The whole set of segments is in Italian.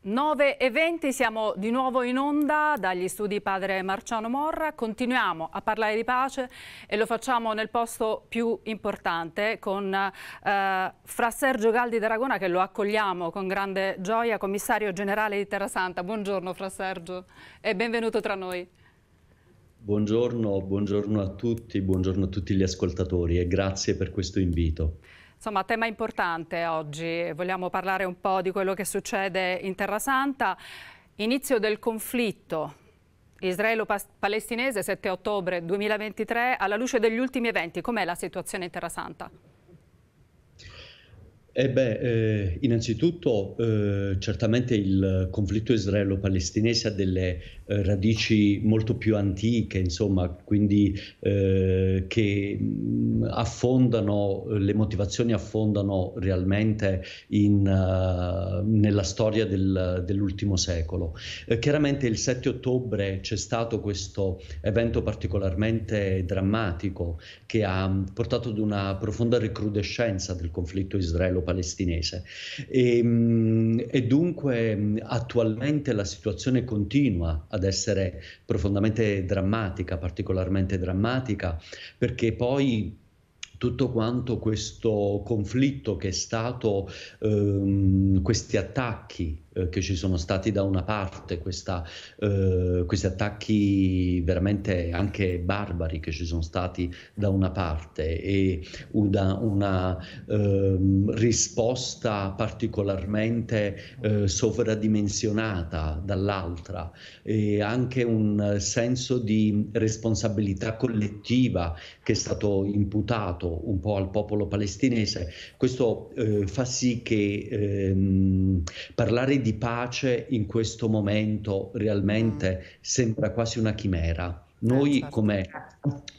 9 e 20 siamo di nuovo in onda dagli studi padre Marciano Morra, continuiamo a parlare di pace e lo facciamo nel posto più importante con eh, Fra Sergio Galdi d'Aragona che lo accogliamo con grande gioia, commissario generale di Terra Santa. Buongiorno Fra Sergio e benvenuto tra noi. Buongiorno, buongiorno a tutti, buongiorno a tutti gli ascoltatori e grazie per questo invito. Insomma, tema importante oggi, vogliamo parlare un po' di quello che succede in Terra Santa. Inizio del conflitto israelo-palestinese 7 ottobre 2023, alla luce degli ultimi eventi, com'è la situazione in Terra Santa? Eh beh, eh, innanzitutto eh, certamente il conflitto israelo-palestinese ha delle eh, radici molto più antiche, insomma, quindi eh, che mm, affondano, le motivazioni affondano realmente in, uh, nella storia del, dell'ultimo secolo. chiaramente il 7 ottobre c'è stato questo evento particolarmente drammatico che ha portato ad una profonda recrudescenza del conflitto israelo palestinese. E, ehm, e dunque attualmente la situazione continua ad essere profondamente drammatica, particolarmente drammatica, perché poi tutto quanto questo conflitto che è stato, ehm, questi attacchi eh, che ci sono stati da una parte, questa, eh, questi attacchi veramente anche barbari che ci sono stati da una parte e una, una ehm, risposta particolarmente eh, sovradimensionata dall'altra e anche un senso di responsabilità collettiva che è stato imputato un po' al popolo palestinese. Questo eh, fa sì che ehm, parlare di di pace in questo momento realmente mm. sembra quasi una chimera. Noi certo. come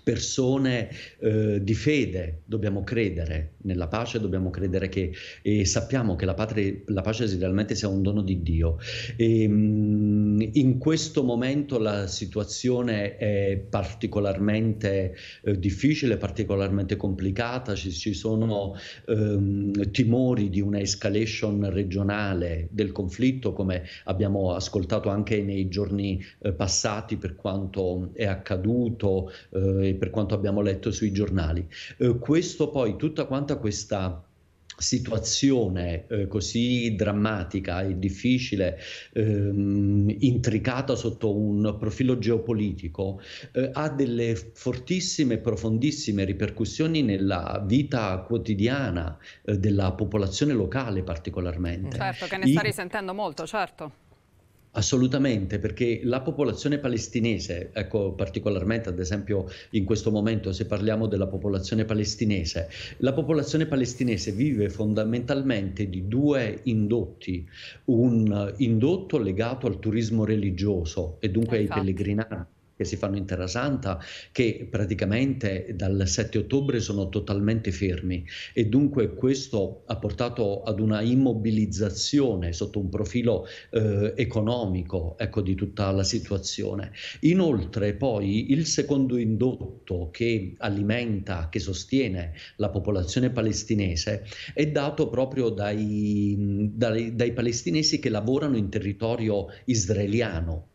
persone eh, di fede dobbiamo credere nella pace, dobbiamo credere che e sappiamo che la, patria, la pace realmente sia un dono di Dio. E, ehm, mh, in questo momento la situazione è particolarmente eh, difficile, particolarmente complicata, ci, ci sono ehm, timori di una escalation regionale del conflitto come abbiamo ascoltato anche nei giorni eh, passati per quanto è accaduto eh, e per quanto abbiamo letto sui giornali. Eh, questo poi, tutta quanta questa situazione eh, così drammatica e difficile, ehm, intricata sotto un profilo geopolitico, eh, ha delle fortissime profondissime ripercussioni nella vita quotidiana eh, della popolazione locale particolarmente. Certo, che ne sta risentendo molto, certo. Assolutamente, perché la popolazione palestinese, ecco particolarmente ad esempio in questo momento se parliamo della popolazione palestinese, la popolazione palestinese vive fondamentalmente di due indotti, un indotto legato al turismo religioso e dunque Infatti. ai pellegrinaggi che si fanno in Terra Santa, che praticamente dal 7 ottobre sono totalmente fermi e dunque questo ha portato ad una immobilizzazione sotto un profilo eh, economico ecco, di tutta la situazione. Inoltre poi il secondo indotto che alimenta, che sostiene la popolazione palestinese è dato proprio dai, dai, dai palestinesi che lavorano in territorio israeliano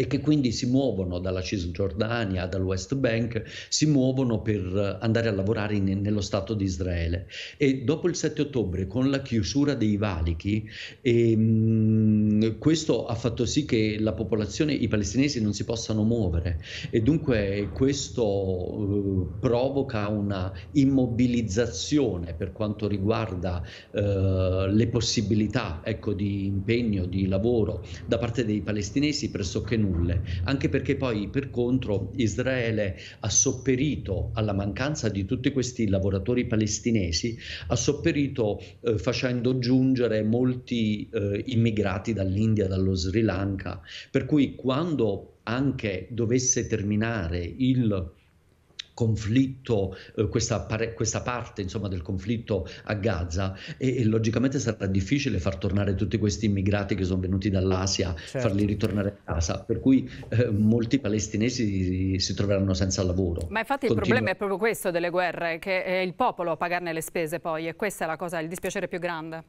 e che quindi si muovono dalla Cisgiordania, dal West Bank, si muovono per eh, andare a lavorare in, nello Stato di Israele. E dopo il 7 ottobre, con la chiusura dei valichi, e, ehm, mh, questo ha fatto sì che la popolazione, i palestinesi non si possano muovere e dunque questo eh, provoca una immobilizzazione per quanto riguarda eh, le possibilità ecco, di impegno, di lavoro da parte dei palestinesi pressoché nulla nulle, anche perché poi per contro Israele ha sopperito alla mancanza di tutti questi lavoratori palestinesi, ha sopperito eh, facendo giungere molti eh, immigrati dall'India, dallo Sri Lanka, per cui quando anche dovesse terminare il conflitto, eh, questa, pare, questa, parte insomma, del conflitto a Gaza e, e, logicamente sarà difficile far tornare tutti questi immigrati che sono venuti dall'Asia, certo. farli ritornare a casa, per cui eh, molti palestinesi si troveranno senza lavoro. Ma infatti Continua... il problema è proprio questo delle guerre, che è eh, il popolo a pagarne le spese poi e questa è la cosa, il dispiacere più grande.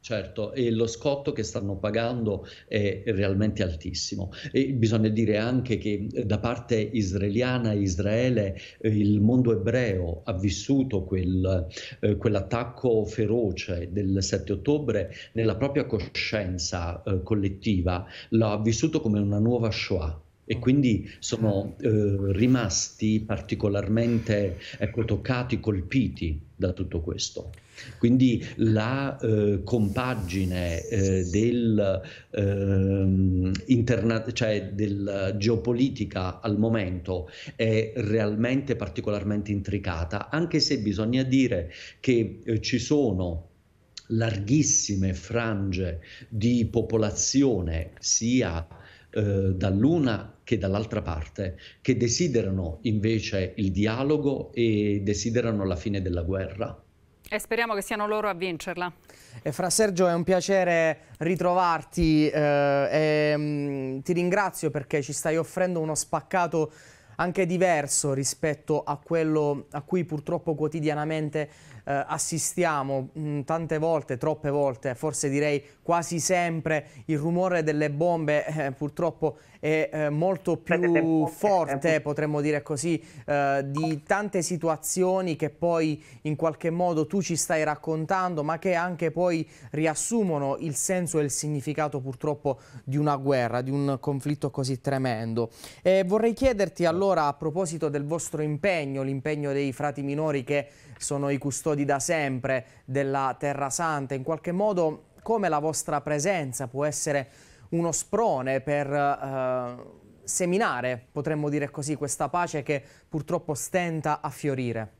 Certo, e lo scotto che stanno pagando è realmente altissimo. E bisogna dire anche che eh, da parte israeliana e Israele eh, il mondo ebreo ha vissuto quel, eh, quell'attacco feroce del 7 ottobre nella propria coscienza eh, collettiva, l'ha vissuto come una nuova Shoah e mm. quindi sono mm. eh, rimasti particolarmente ecco, toccati, colpiti da tutto questo. Quindi la eh, compagine eh, del, eh, interna- cioè del geopolitica al momento è realmente particolarmente intricata, anche se bisogna dire che eh, ci sono larghissime frange di popolazione sia eh, dall'una che dall'altra parte, che desiderano invece il dialogo e desiderano la fine della guerra. E speriamo che siano loro a vincerla. E fra Sergio è un piacere ritrovarti eh, e, mh, mm, ti ringrazio perché ci stai offrendo uno spaccato anche diverso rispetto a quello a cui purtroppo quotidianamente eh, assistiamo mh, mm, tante volte, troppe volte, forse direi quasi sempre, il rumore delle bombe eh, purtroppo è eh, molto più forte, eh. potremmo dire così, eh, di tante situazioni che poi in qualche modo tu ci stai raccontando, ma che anche poi riassumono il senso e il significato purtroppo di una guerra, di un conflitto così tremendo. E vorrei chiederti allora a proposito del vostro impegno, l'impegno dei frati minori che sono i custodi da sempre della Terra Santa, in qualche modo come la vostra presenza può essere uno sprone per eh, seminare, potremmo dire così, questa pace che purtroppo stenta a fiorire.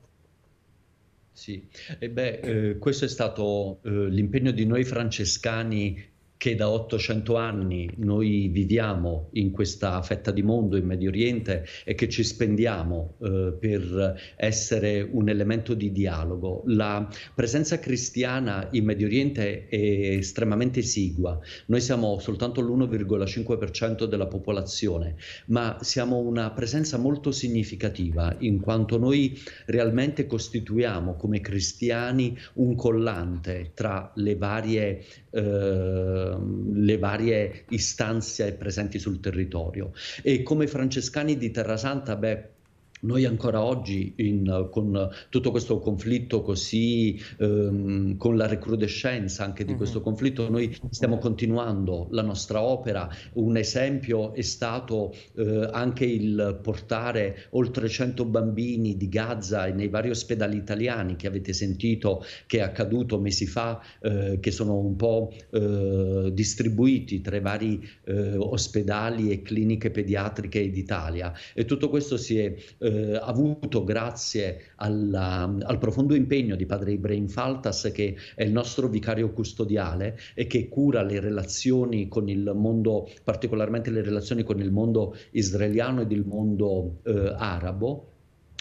Sì, e beh, eh, questo è stato eh, l'impegno di noi francescani che da 800 anni noi viviamo in questa fetta di mondo in Medio Oriente e che ci spendiamo eh, per essere un elemento di dialogo. La presenza cristiana in Medio Oriente è estremamente esigua. Noi siamo soltanto l'1,5% della popolazione, ma siamo una presenza molto significativa in quanto noi realmente costituiamo come cristiani un collante tra le varie eh, Ehm, le varie istanze presenti sul territorio. E come francescani di Terra Santa, beh, noi ancora oggi, in, con tutto questo conflitto così, ehm, con la recrudescenza anche di mm-hmm. questo conflitto, noi stiamo continuando la nostra opera. Un esempio è stato eh, anche il portare oltre 100 bambini di Gaza e nei vari ospedali italiani che avete sentito che è accaduto mesi fa, eh, che sono un po' eh, distribuiti tra i vari eh, ospedali e cliniche pediatriche d'Italia. E tutto questo si è eh, eh, avuto grazie alla, al profondo impegno di padre Ibrahim Faltas, che è il nostro vicario custodiale e che cura le relazioni con il mondo, particolarmente le relazioni con il mondo israeliano ed il mondo eh, arabo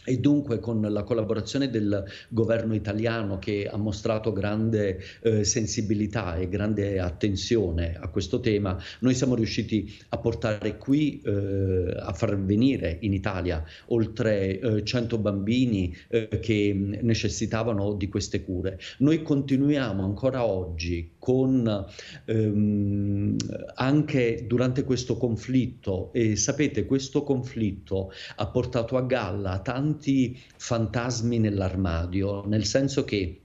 e dunque con la collaborazione del governo italiano che ha mostrato grande eh, sensibilità e grande attenzione a questo tema, noi siamo riusciti a portare qui, eh, a far venire in Italia oltre eh, 100 bambini eh, che necessitavano di queste cure. Noi continuiamo ancora oggi con, ehm, anche durante questo conflitto e sapete questo conflitto ha portato a galla tanti tanti fantasmi nell'armadio, nel senso che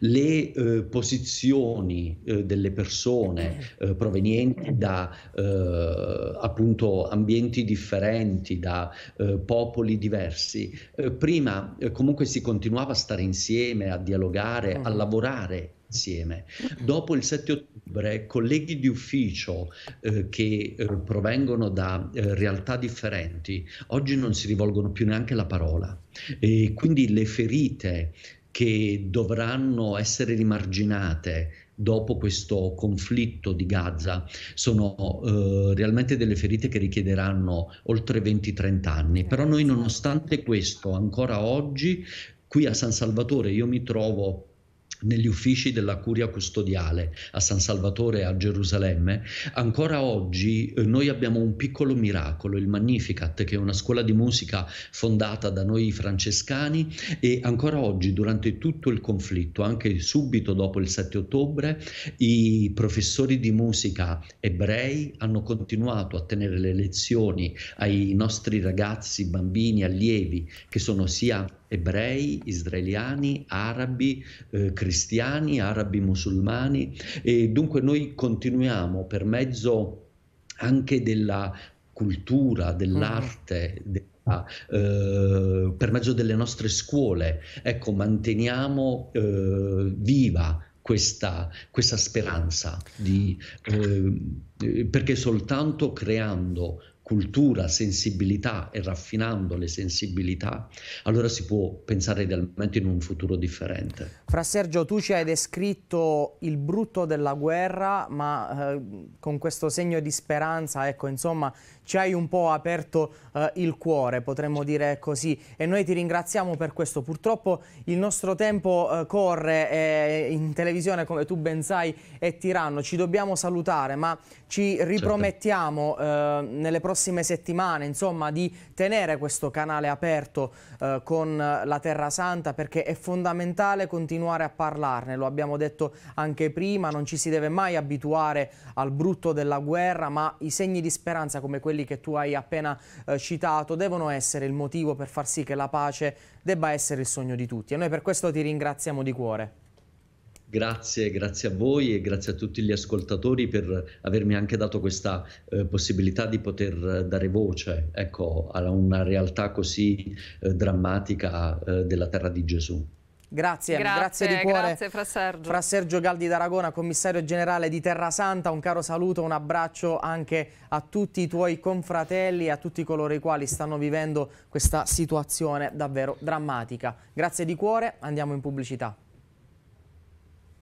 le eh, posizioni eh, delle persone eh, provenienti da eh, appunto ambienti differenti, da eh, popoli diversi, eh, prima comunque si continuava a stare insieme, a dialogare, a mhm. lavorare insieme. Dopo il 7 ottobre, colleghi di ufficio eh, che eh, provengono da eh, realtà differenti oggi non si rivolgono più neanche la parola e quindi le ferite che dovranno essere rimarginate dopo questo conflitto di Gaza sono eh, realmente delle ferite che richiederanno oltre 20-30 anni. Eh, Però noi nonostante questo, ancora oggi, qui a San Salvatore, io mi trovo negli uffici della curia custodiale a San Salvatore a Gerusalemme, ancora oggi eh, noi abbiamo un piccolo miracolo, il Magnificat, che è una scuola di musica fondata da noi francescani e ancora oggi durante tutto il conflitto, anche subito dopo il 7 ottobre, i professori di musica ebrei hanno continuato a tenere le lezioni ai nostri ragazzi, bambini, allievi che sono sia ebrei, israeliani, arabi, eh, cristiani, arabi musulmani e dunque noi continuiamo per mezzo anche della cultura, dell'arte, mm. de- Uh, eh, per mezzo delle nostre scuole. Ecco, manteniamo uh, viva questa, questa speranza di, uh, perché soltanto creando cultura, sensibilità e raffinando le sensibilità, allora si può pensare idealmente in un futuro differente. Fra Sergio, tu ci hai descritto il brutto della guerra, ma eh, con questo segno di speranza, ecco, insomma, ci hai un po' aperto eh, il cuore, potremmo dire così, e noi ti ringraziamo per questo. Purtroppo il nostro tempo eh, corre e eh, in televisione, come tu ben sai, è tiranno. Ci dobbiamo salutare, ma ci certo. ripromettiamo certo. nelle prossime prossime settimane, insomma, di tenere questo canale aperto eh, con la Terra Santa perché è fondamentale continuare a parlarne, lo abbiamo detto anche prima, non ci si deve mai abituare al brutto della guerra, ma i segni di speranza come quelli che tu hai appena eh, citato devono essere il motivo per far sì che la pace debba essere il sogno di tutti e noi per questo ti ringraziamo di cuore. Grazie, grazie a voi e grazie a tutti gli ascoltatori per avermi anche dato questa eh, possibilità di poter eh, dare voce ecco, a una realtà così eh, drammatica eh, della terra di Gesù. Grazie, grazie, grazie, di cuore. Grazie fra Sergio. fra Sergio. Galdi d'Aragona, commissario generale di Terra Santa, un caro saluto, un abbraccio anche a tutti i tuoi confratelli e a tutti coloro i quali stanno vivendo questa situazione davvero drammatica. Grazie di cuore, andiamo in pubblicità.